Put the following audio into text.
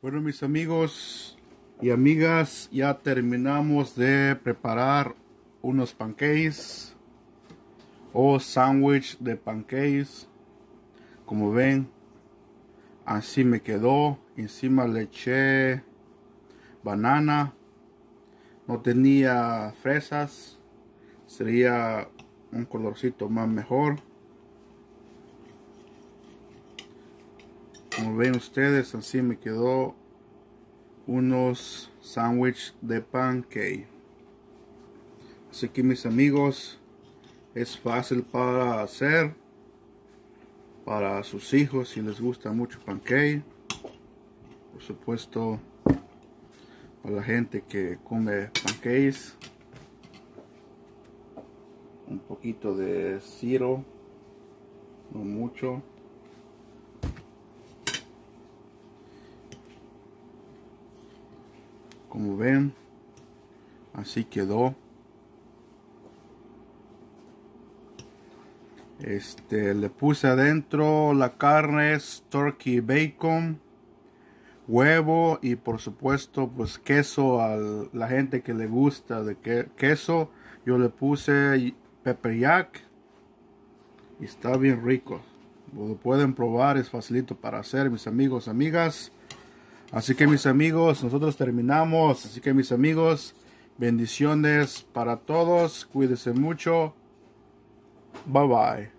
Bueno, mis amigos y amigas, ya terminamos de preparar unos pancakes o sándwich de pancakes. Como ven, así me quedó. Encima le eché banana. No tenía fresas. Sería un colorcito más mejor. Como ven ustedes, así me quedó unos sándwich de pancake. Así que mis amigos, es fácil para hacer para sus hijos si les gusta mucho pancake. Por supuesto, para la gente que come pancakes. Un poquito de siro, no mucho. como ven así quedó este le puse adentro la carne turkey bacon huevo y por supuesto pues queso a la gente que le gusta de queso yo le puse pepper jack y está bien rico lo pueden probar es facilito para hacer mis amigos amigas Así que mis amigos, nosotros terminamos. Así que mis amigos, bendiciones para todos. Cuídense mucho. Bye bye.